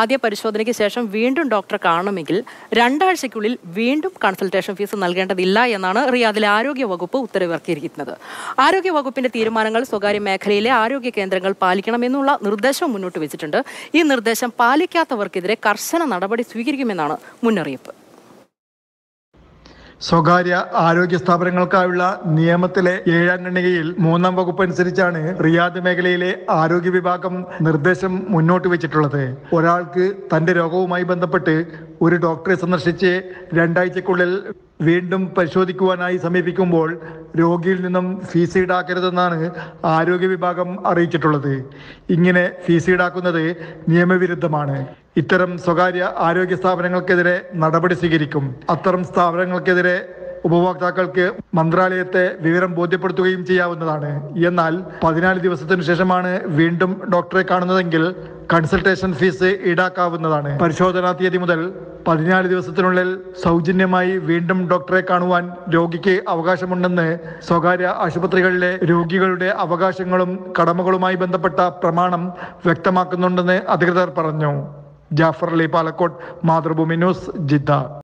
ആദ്യ പരിശോധനയ്ക്ക് ശേഷം വീണ്ടും ഡോക്ടറെ കാണണമെങ്കിൽ രണ്ടാഴ്ചയ്ക്കുള്ളിൽ വീണ്ടും കൺസൾട്ടേഷൻ ഫീസ് നൽകേണ്ടതില്ല എന്നാണ് റിയാദിലെ ആരോഗ്യ വകുപ്പ് ഉത്തരവിറക്കിയിരിക്കുന്നത് ആരോഗ്യ വകുപ്പിന്റെ തീരുമാനങ്ങൾ സ്വകാര്യ മേഖലയിലെ ആരോഗ്യ കേന്ദ്രങ്ങൾ പാലിക്കണമെന്നുള്ള നിർദ്ദേശം മുന്നോട്ട് വെച്ചിട്ടുണ്ട് ഈ നിർദ്ദേശം പാലിക്കാത്തവർക്കെതിരെ കർശന നടപടി സ്വീകരിക്കുമെന്നാണ് മുന്നറിയിപ്പ് സ്വകാര്യ ആരോഗ്യ സ്ഥാപനങ്ങൾക്കായുള്ള നിയമത്തിലെ ഏഴാം ഗണ്ണികയിൽ മൂന്നാം വകുപ്പ് അനുസരിച്ചാണ് റിയാദ് മേഖലയിലെ ആരോഗ്യ വിഭാഗം നിർദ്ദേശം മുന്നോട്ട് വെച്ചിട്ടുള്ളത് ഒരാൾക്ക് തന്റെ രോഗവുമായി ബന്ധപ്പെട്ട് ഒരു ഡോക്ടറെ സന്ദർശിച്ച് രണ്ടാഴ്ചക്കുള്ളിൽ വീണ്ടും പരിശോധിക്കുവാനായി സമീപിക്കുമ്പോൾ രോഗിയിൽ നിന്നും ഫീസ് ഈടാക്കരുതെന്നാണ് ആരോഗ്യ വിഭാഗം അറിയിച്ചിട്ടുള്ളത് ഇങ്ങനെ ഫീസ് ഈടാക്കുന്നത് നിയമവിരുദ്ധമാണ് ഇത്തരം സ്വകാര്യ ആരോഗ്യ സ്ഥാപനങ്ങൾക്കെതിരെ നടപടി സ്വീകരിക്കും അത്തരം സ്ഥാപനങ്ങൾക്കെതിരെ ഉപഭോക്താക്കൾക്ക് മന്ത്രാലയത്തെ വിവരം ബോധ്യപ്പെടുത്തുകയും ചെയ്യാവുന്നതാണ് എന്നാൽ പതിനാല് ദിവസത്തിനു ശേഷമാണ് വീണ്ടും ഡോക്ടറെ കാണുന്നതെങ്കിൽ കൺസൾട്ടേഷൻ ഫീസ് ഈടാക്കാവുന്നതാണ് പരിശോധനാ തീയതി മുതൽ പതിനാല് ദിവസത്തിനുള്ളിൽ സൗജന്യമായി വീണ്ടും ഡോക്ടറെ കാണുവാൻ രോഗിക്ക് അവകാശമുണ്ടെന്ന് സ്വകാര്യ ആശുപത്രികളിലെ രോഗികളുടെ അവകാശങ്ങളും കടമകളുമായി ബന്ധപ്പെട്ട പ്രമാണം വ്യക്തമാക്കുന്നുണ്ടെന്ന് അധികൃതർ പറഞ്ഞു ജാഫർ അലി പാലക്കോട്ട് മാതൃഭൂമി ന്യൂസ് ജിദ്ദ